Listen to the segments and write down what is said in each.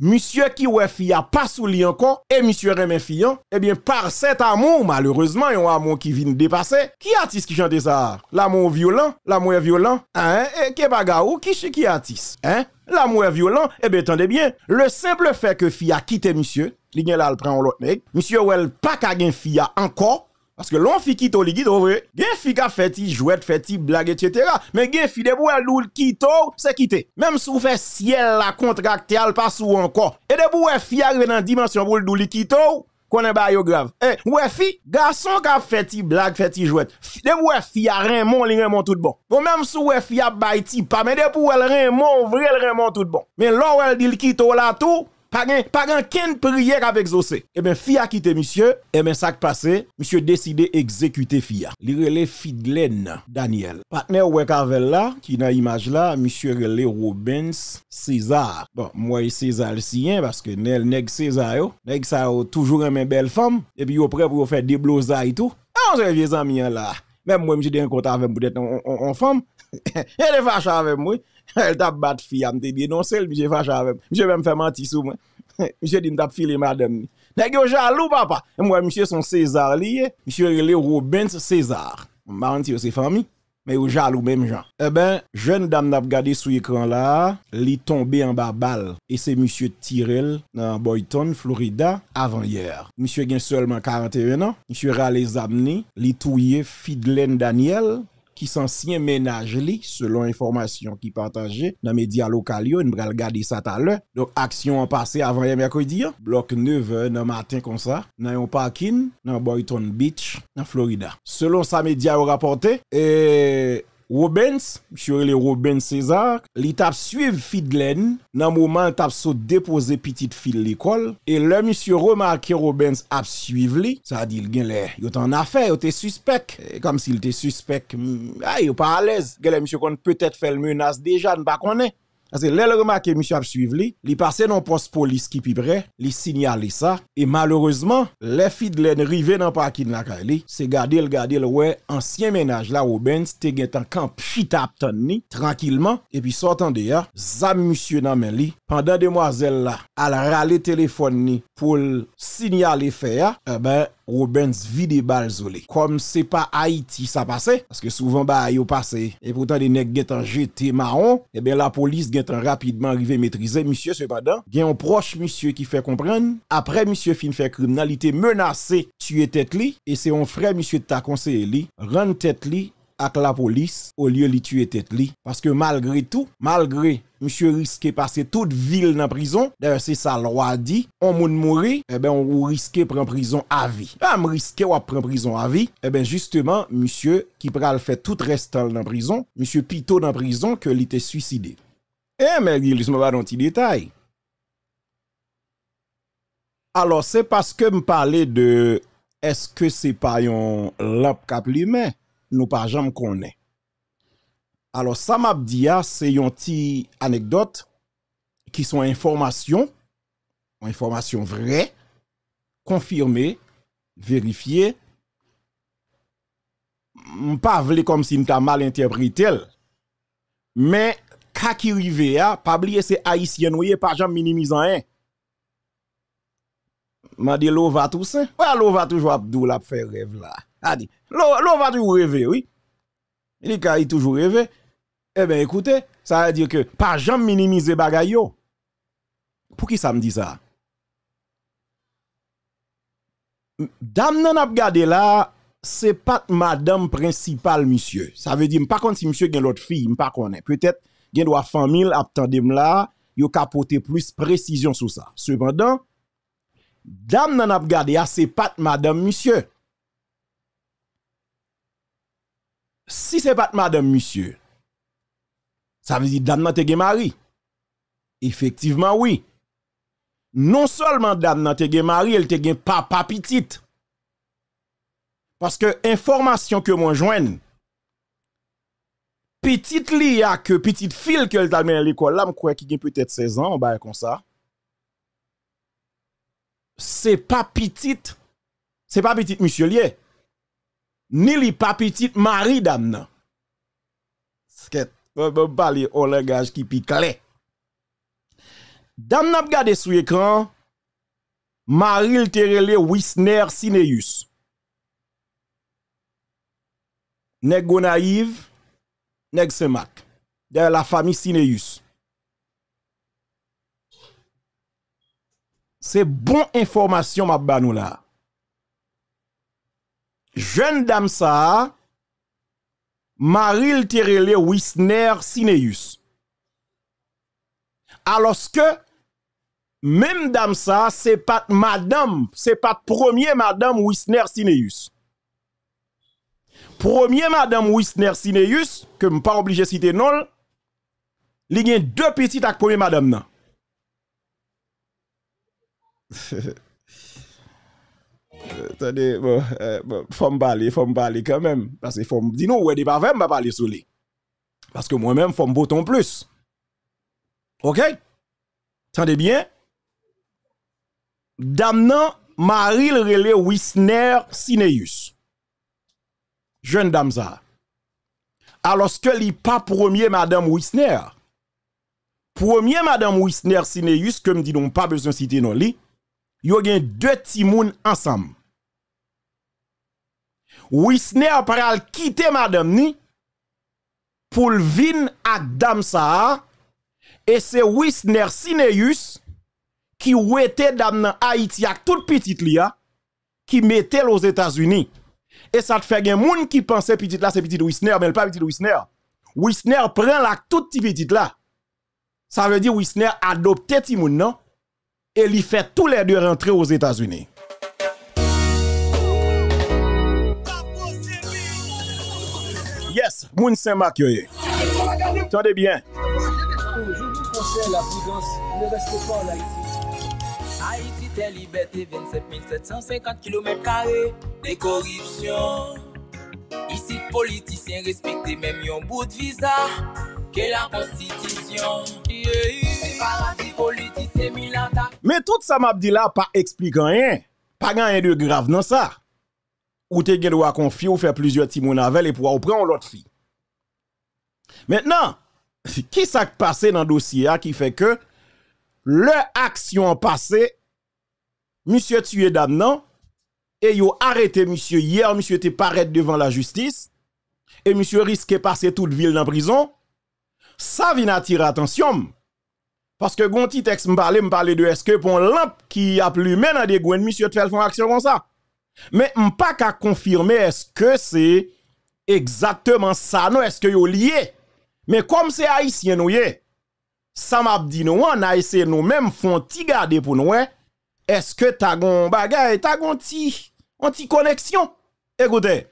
monsieur qui ouais fille a pas souli encore et monsieur remet fille eh bien par cet amour malheureusement un amour qui vient dépasser qui a artiste qui chante ça l'amour violent l'amour violent hein et qui bagarre qui qui artiste hein l'amour violent eh bien attendez bien le simple fait que fille a quitté monsieur il là le prend l'autre monsieur ou pas qu'à fille encore parce que l'on fi kito li Kito, vrai. Gen fi ka feti, jouet feti, blague, etc. Mais gen fi de bou el loul kito, se quitté. Même si vous fait ciel la contracte al pas ou encore. Et de boue fi arrive dans dimension pour loul kito, konen ba yo grave. Eh, ouais fi, garçon ka feti, blague, feti, jouet. De boue fi a remon li remon tout bon. Bon, même si ouais fi a ti pas, mais de bou rien remon, vrai el remon tout bon. Mais l'on elle dit kito là tout, pas qu'une prière avec Zosé. Eh bien, Fia quitte monsieur. Eh bien, ça qui passé, monsieur décidé exécuter Fia. Il Fidlen Daniel. Partner Wekavel là, qui dans image là, monsieur relève Robbins, César. Bon, moi et César le sien, parce que nel neg César yo. Neg ça toujours une belle femme. Et puis, après, prêt pour faire des blouses et tout. Ah, j'ai vieux amis hein, là. Même moi, monsieur, j'ai un compte avec vous, en femme. Elle est fâchée avec moi. Elle t'a battu elle am dénoncé. non sel monsieur. je fait mentir, Monsieur je ve dit fe manti madame. je di file papa. Moi, monsieur son César lié. monsieur je Robin Robins César. Mwen aussi famille, Mais ou jaloux même gens. Eh ben, jeune dame n'a regardé sur l'écran là, est tombé en bas balle. Et c'est monsieur Tyrell dans Boyton, Florida, avant hier. Monsieur a seulement 41 ans. Monsieur a Zamni, li touye fidèle Daniel, qui sont ménage li, selon qui qui dans les médias locaux, ils ont regardé ça tout à l'heure. Donc, action passé passé avant le mercredi. Bloc 9 le matin comme ça, dans un parking, dans Boyton Beach, dans Florida. Selon sa médias rapportés, et... et Robbins, monsieur les Robbins César, li tap suivre Fidlen, nan moment tap so petite fille à l'école, et le monsieur remarqué Robbins a suivre lui, ça dit le gen le, yo t'en affaire, yo te suspect, comme s'il te suspect, il hmm, n'est ah, pas à l'aise, il le monsieur kon peut-être fait le menace déjà, ne pas connait. Parce que monsieur a suivi, il passé dans le poste police qui est près, il signalé ça, et malheureusement, les filles de rivé dans le parking là, c'est garder le garder le ouais, ancien ménage là, où Ben, c'était en camp chita tranquillement, et puis sortant de là, zam monsieur dans main pendant demoiselle là, elle râle téléphone pour signaler fait, eh ben, Robins vide balzolé. Comme c'est pas Haïti ça passait, parce que souvent bah yo passé. Et pourtant les nègres qui jeté marron, et eh bien la police gètent rapidement arrivé maîtriser monsieur cependant. Bien un proche monsieur qui fait comprendre. Après monsieur fin fait criminalité menacé, es tête li, et c'est un frère monsieur ta conseillé li, tête li, avec la police au lieu de tuer tête Parce que malgré tout, malgré monsieur risque passer toute ville dans prison, d'ailleurs c'est ça loi dit, on moun mourir, eh ben on risque prendre prison à vie. pas risque ou prendre prison à vie, eh bien, justement monsieur qui pral fait tout reste dans prison, monsieur Pito dans prison que il était suicidé. Eh mais il ne pas dans petit détail. Alors c'est parce que me parler de est-ce que c'est pas un lamp cap l'humain nous pas jamais est. Alors ça m'a dit ah, c'est une petite anecdote qui sont informations informations vraies confirmées, vérifiées. Pas comme si m'ta mal interprété mais ce qui rivé ah, pas oublier c'est haïtien voyez pas jamais minimisant hein m'a dit l'eau va tout ça. Ouais, l'eau va toujours abdou la faire rêve là. A dit l'eau va toujours rêver, oui. Il dit il toujours rêver. Eh bien, écoutez, ça veut dire que pas jamais minimiser bagayo. Pour qui ça me dit ça? Dame nan ap là, c'est pas madame principale monsieur. Ça veut dire pas contre si monsieur gen l'autre fille, pas connaît. Peut-être gen doit famille attendez là, yo capoter plus précision sur ça. Cependant, Dam nan ap gade a se pat madame musye. Si se pat madame musye, sa vezi dam nan te gen mari. Efektiveman oui. Non solman dam nan te gen mari, el te gen papapitit. Paske informasyon ke mwen jwen. Pitit li a ke pitit fil ke el tamen li kwa la, mkwe ki gen peutet 16 an, mwen bay kon sa. c'est pas petite, c'est pas petit monsieur Ni pas petite Marie dame ne Sket, pas parler au langage qui pique Dame n'a regardé sur écran Marie Wisner Sineus. pas naïve, nèg semak. De la famille Sineus. Se bon informasyon ma banou la. Jwen dam sa, Maril Terele Wisner Sineyus. Aloske, men dam sa, se pat madam, se pat premier madam Wisner Sineyus. Premier madam Wisner Sineyus, ke m pa oblije site nol, li gen depi si tak premier madam nan. Euh, Tande, bon, euh, bon, fòm bali, fòm bali parce que fòm, di nou, wè di pa vèm parler bali sou parce que moi-même faut me boton plus. Ok? tenez bien? Dame Marie Maril Rele Wisner Sineus. Jeune dame ça. alors que li pas premier Madame Wisner. Premier Madame Wisner Sineus, me non, pas besoin de citer non li, yo gen deux timoun ensemble. Wisner pral quitter madame ni pour vin ak dam sa et c'est Wisner Sineus qui était dam nan Haïti ak tout petite lia qui mettait aux États-Unis. Et ça te fait gen moun qui pensait petite là c'est petite Wisner mais pas petit Wisner. Wisner prend la toute petite là. Ça veut dire Wisner adopté timoun non et lui fait tous les deux rentrer aux États-Unis. Yes, Moun Saint-Marc. Attendez bien. Je vous conseille la prudence, ne restez pas en Haïti. Haïti, tes libertés, 27 750 km, des corruptions. Ici, politiciens respectés, même yon bout de visa la constitution. Mais tout ça m'a dit là pas explique rien. Pas rien de grave non ça. Ou te gen doit confier ou faire plusieurs timon et pour prendre l'autre fille. Maintenant, qui s'est passé dans le dossier hein, qui fait que action passé, monsieur tué dame non, et yo arrêté monsieur hier, monsieur était paraître devant la justice, et monsieur risque passer toute ville dans prison, ça vient attirer attention. Parce que Gonti texte me parler me parler de est-ce que pour lampe qui a plumé dans des monsieur fait action comme ça. Mais peux pas confirmer est-ce que c'est exactement ça non est-ce que vous lié. Mais comme c'est haïtien nous ça m'a dit nous on a nous mêmes font ti pour nous est-ce que ta gon bagay ta gon ti on connexion. Écoutez.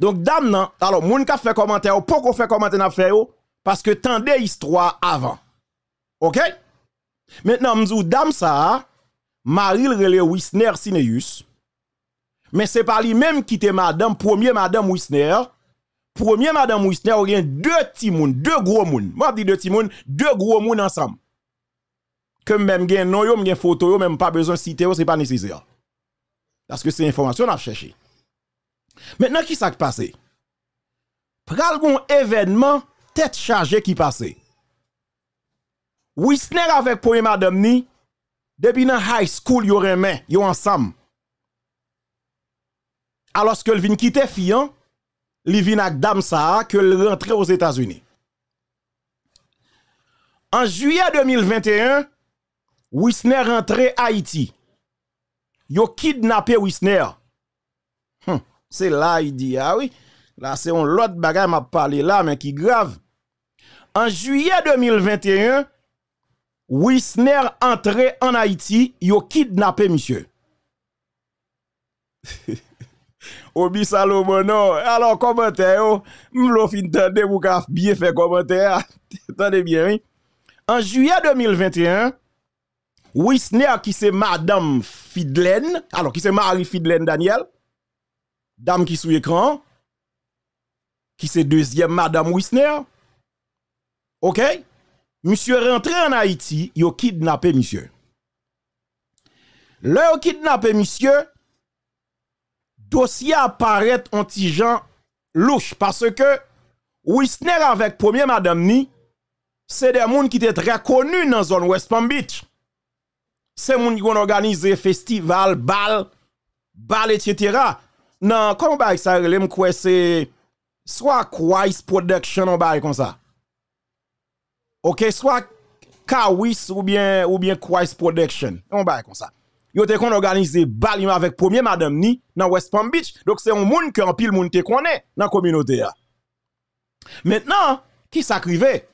Donc dame non. alors moun ka fait commentaire Pourquoi qu'on fait commentaire n'a fait parce que tant histoire avant. OK? Maintenant, m'dou dame ça, Marie Rele Wisner Sineus. Mais c'est pas lui-même qui était madame, premier madame Wisner. Premier madame Wisner, il y a deux petits deux gros moun. Moi, je dis deux petits deux gros mouns ensemble. Comme même gen non yo, gen photo yo, même pas besoin de citer, c'est pas nécessaire. Parce que c'est information à chercher. Maintenant, qui s'est passé? Pral bon événement tête chargée qui passait. Wisner avec pour madame ni, depuis dans high school, yo ils yo ensemble. Alors que le vin quitte fian, hein, li vin ak dame sa, que le rentre aux États-Unis. En juillet 2021, Wisner rentre Haïti. Yo kidnappé Wisner. Hum, c'est là, il dit, ah oui. Là, c'est un autre bagage m'a parlé là, mais qui grave. En juillet 2021, Wisner entré en Haïti, yo kidnappé monsieur. Obi Salomono, alors commentaire, m'lo fin vous pour bien fait commentaire. Tendez bien, oui. En juillet 2021, Wisner qui c'est madame Fidlen, alors qui c'est Marie Fidlen Daniel, dame qui sous écran, qui c'est deuxième madame Wisner, OK Monsieur est rentré en Haïti, yo kidnappé monsieur. Le yo kidnappé monsieur, dossier apparaît en gens louche parce que Wisner avec premier madame ni, c'est des gens qui étaient très connus dans la zone West Palm Beach. C'est gens qui ont organisé festival, bal, bal, etc. Non, comment ça, c'est soit Production, on comme ça. OK, soit Kawis ou bien ou bien Christ Production. On va comme ça. Yo te kon organisé balim avec premier madame ni dans West Palm Beach. Donc c'est un monde que en pile monde te connaît dans communauté Maintenant, qui s'acrivait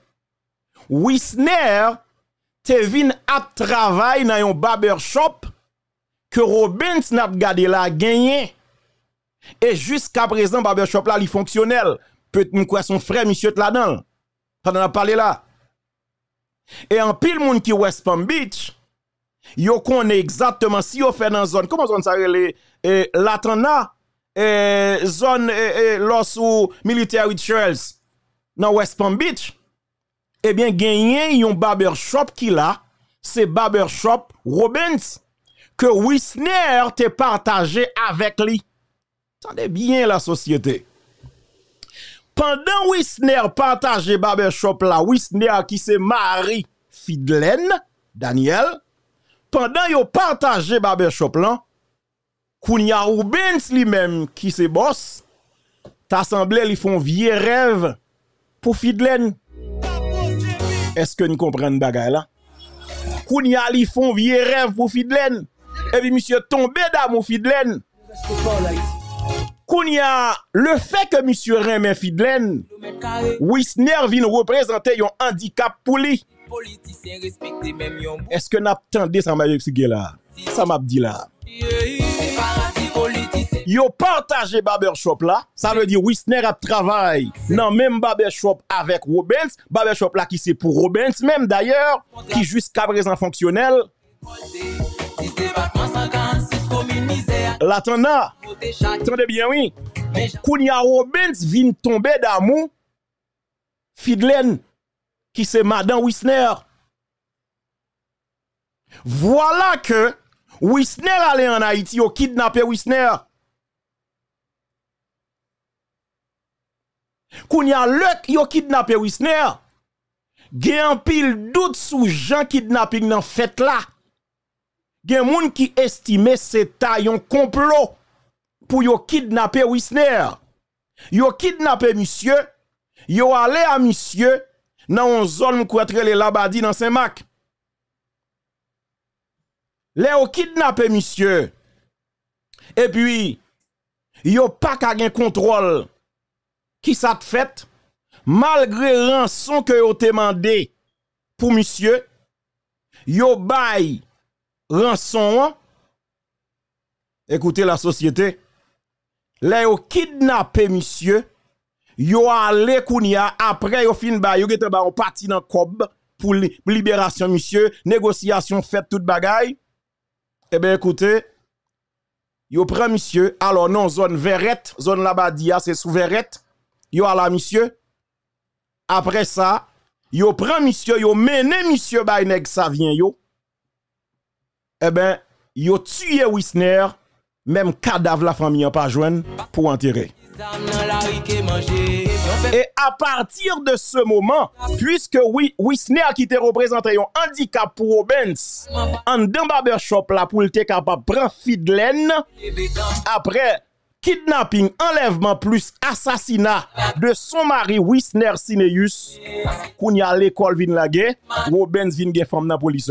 Wisner te vin ap travail dans un barbershop que Robin Snap gade la gagné. Et jusqu'à présent barbershop là il fonctionnel. Peut-être quoi son frère monsieur là-dedans. Pendant a parlé là. Et en pile moun qui West Palm Beach, yo konne exactement si yo fait dans zone, comment zone ça relè, eh, Latana, zone eh, eh, los ou dans West Palm Beach, eh bien gagné yon barbershop qui là, c'est barbershop Robbins que Wisner te partagé avec lui. Tande bien la société. Pendant Wisner partage barbershop là, Wisner qui s'est mari Fidlen, Daniel, pendant yo partage barbershop là, Kounia Rubens lui-même qui c'est boss, ta font li rêve pour rêve Est-ce que nous le bagay là Kounia li font vie rêve pour Fidlen, et puis Monsieur Tombé d'amour Fidlen le fait que monsieur Rémy Fidlen, Wisner vient représenter un handicap pour lui. Est-ce que n'attendez ça m'a dit là? Ça m'a dit là. Yo partagé barbershop là, ça veut dire Wisner a travaillé dans même barbershop avec Robbins, barbershop là qui c'est pour Robbins même d'ailleurs, qui jusqu'à présent fonctionnel. La tanda, bien oui. Kounia Robbins vient tomber d'amour. Fidlen, qui c'est Madame Wisner. Voilà que Wisner allait en Haïti, au kidnappé Wisner. Kounia luck, yo kidnappé Wisner. Gen pile doute sous Jean kidnapping dans fête là gen moun qui estime se ta yon complot pour yo kidnapper Wisner. Yo kidnappé monsieur, yo allez à monsieur dans une zone qui a les Labadi dans saint mac Le yo kidnapper monsieur. Et puis yo pas ka contrôle qui ça fait malgré rançon que yo demandé pour monsieur. Yo bail Ranson écoutez la société, les ont kidnappé monsieur, yo allé kounia après yo fin ba yo gete ba on parti dans cob pour libération monsieur, négociation faite tout bagaille. Eh bien écoutez, yo prend monsieur, alors non zone verrette, zone labadia c'est sous verrette. Yo à la monsieur. Après ça, yo prend monsieur, yo mené monsieur ba ça vient yo eh ben, yo tué Wisner, même cadavre la famille pas joué, pour enterrer. Et à partir de ce moment, puisque Wisner qui te représente un handicap pour Obens, en d'un Shop là pour te capable prendre Fidlen, après kidnapping, enlèvement plus assassinat de son mari Wisner Sineus, qu'on y a l'école vin la guerre, Obens vin femme dans police.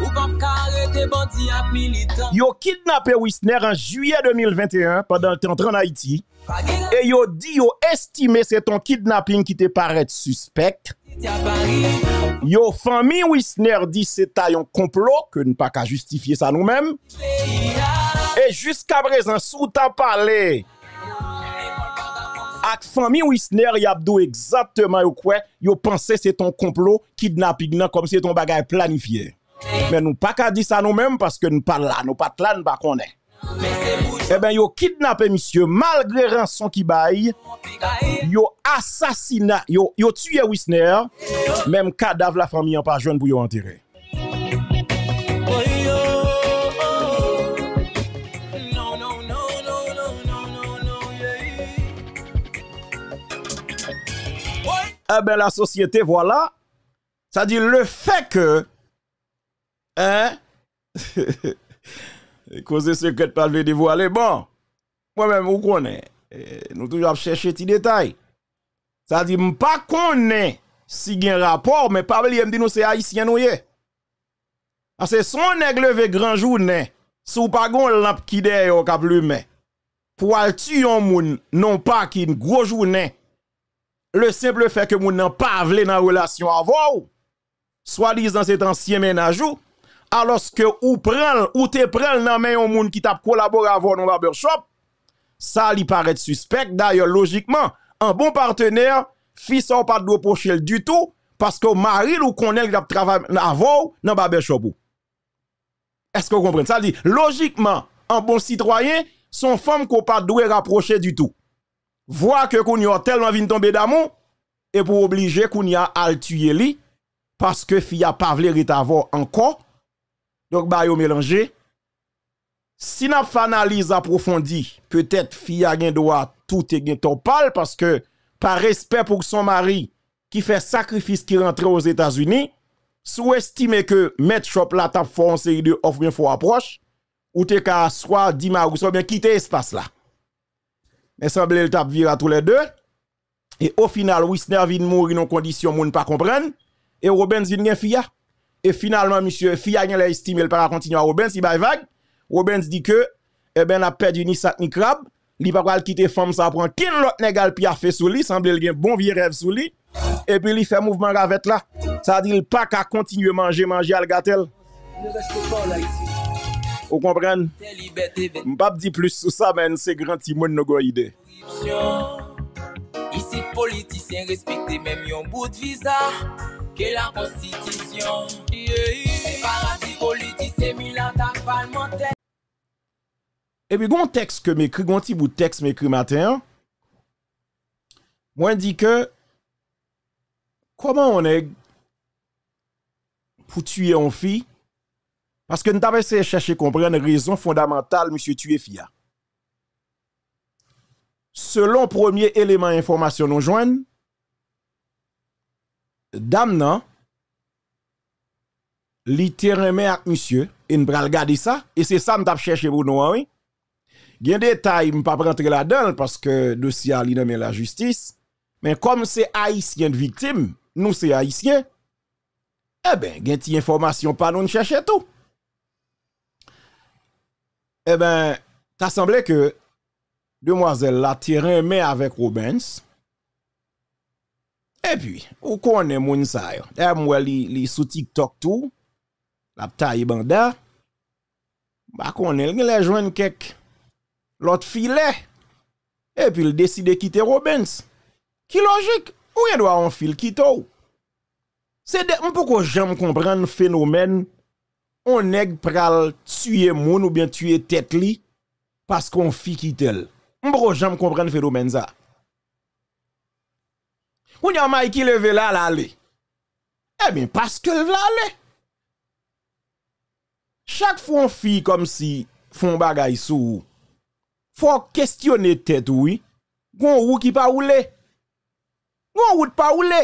Ou pas militant. Yo kidnappé Wisner en juillet 2021 pendant le temps en Haïti. Et yo dit yo estimé c'est ton kidnapping qui te paraît suspect. Yo famille Wisner dit c'est un complot que ne pas qu'à justifier ça nous-mêmes. Et jusqu'à présent sous ta parlé ak famille Wisner y abdou exactement yo quoi yo pensé c'est ton complot kidnapping comme comme c'est ton bagage planifié. Mais nous pas qu'à dire ça nous-mêmes parce que nous pas là, nous pas là, nous pas qu'on est. Eh bien, vous kidnappé monsieur malgré rançon qui baille. Yo assassinat, yo, yo tué Wisner. Même cadavre la famille en pas jeune pour vous enterrer. Eh bien, la société, voilà. Ça dit le fait que Hein? Cause secret pas le dévoiler. Bon, moi-même, vous connaissez. Eh, nous toujours chercher des détails. Ça dit, je pas connais si il y a un rapport, mais pas oublier, me dit, nous c'est haïtien, nous y Parce que son nègre levé grand journée, vous pas gon lampe qui derrière, cap lume. Pour aller tuer un moun, non pas qu'une gros journée. Le simple fait que nous n'avons pas dans la relation avant, soit disant cet ancien ménage ou, alors que ou prend ou te prend dans main monde qui t'a collaboré avec le barbershop ça lui paraît suspect d'ailleurs logiquement un bon partenaire fils ou pas de du tout parce que mari ou connaît travaille avant dans barbershop est-ce que vous comprenez ça dit logiquement un bon citoyen son femme qu'on pas doit rapprocher du tout voit que qu'on a tellement de tomber d'amour et pour obliger qu'on y a al tuer parce que fille a pas voulu encore donc, bah, un mélange. Si n'a fait analyse approfondie, peut-être fille a tout et gen parce que par respect pour son mari qui fait sacrifice qui rentre aux États-Unis, sous-estime que mettre shop la tape fort série de offre bien fort approche ou t'es qu'à soit dit ou soit bien quitter espace là. Mais semble le tape vira tous les deux et au final Wisner vient mourir dans condition moun pas comprendre et Robin vient gen et finalement, monsieur, Fiagnan a estimé, il pas continuer à Robens, il va vague. Robens dit que, eh ben, la perdu ni sac ni crabe. Li pa quitter quitter femme ça prend kin l'autre négal pi a fait sous lui, semble il un bon vieux rêve sous lui. Et puis il fait mouvement ravette là. Ça dit il pas qu'à continuer manger manger al gâtel. Ne reste pas là Vous comprenez dit plus sur ça mais c'est grand timon no nos idée. même bout de visa que la constitution. C'est paradis politique, c'est parlementaire. Et puis, un texte que m'écrit, un petit bout de texte m'écrit matin. Moi, dit que comment on est pour tuer une fille parce que nous avons essayé de chercher à comprendre une raison fondamentale, monsieur tuer fille. Selon premier élément d'information nous joignent, dame nan li terrain avec ak monsieur et nous gade ça et c'est ça que chercher pour nous oui. Gen détail me pas rentrer là-dedans parce que dossier li dans la justice mais comme c'est haïtien de victime, nous c'est haïtien. Eh ben gen ti information pas nous chercher tout. Eh ben t'as semblé que demoiselle la terrain avec Robins et eh puis, ou qu'on moun sa yo. Dem eh, wè les sous sou TikTok tout. La pta yi banda. Ba konne, l'gen le jwen l'autre filet. Et puis, il décide de quitter Robbins. Qui logique? Ou yon doit en fil quitte C'est de, pourquoi j'aime comprendre le phénomène? On nèg pral tuer moun ou bien tuer tête li parce qu'on fi quitte elle. M'pourquoi j'aime comprendre le phénomène ça? Ou y a Mike qui levé là, l'allé. Eh bien, parce que l'aller. Chaque fois on fait comme si font bagay sou. faut questionner tête oui gon ou qui pas oule. gon ou pas oule.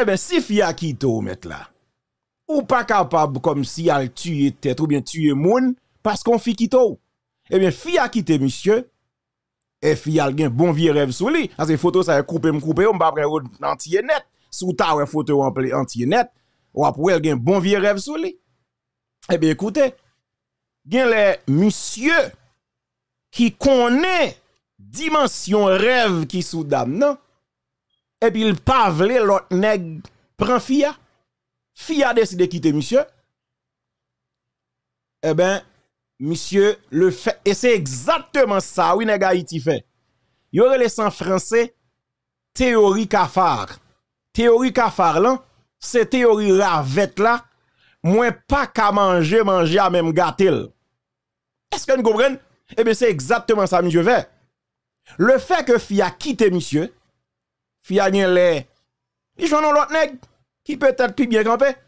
eh bien, si fi a ou mettre là ou pas capable comme si elle tuer tête ou bien tuer moun parce qu'on fi qui ou. eh bien fille a quitté, monsieur et y a un bon vieux rêve sous lui. Parce que photo ça est coupé, me coupé, on va prendre entier net. Sous ta une photo entier net, ou après elle un bon vieux rêve sous lui. Eh bien écoutez, gen les monsieur qui connaît dimension rêve qui sous dame non et puis il pavle l'autre neg prend fia fia décide quitter monsieur eh bien monsieur le fait. Et c'est exactement ça, oui, nèg Haïti fait. aurait les en français, théorie cafard. Théorie cafard là, c'est théorie ravette là, moins pas qu'à manger, manger à même gâter Est-ce que vous comprenez? Eh bien, c'est exactement ça, monsieur Le fait que Fia quitté, monsieur, Fia gen les, un l'autre nèg, qui peut-être plus bien camper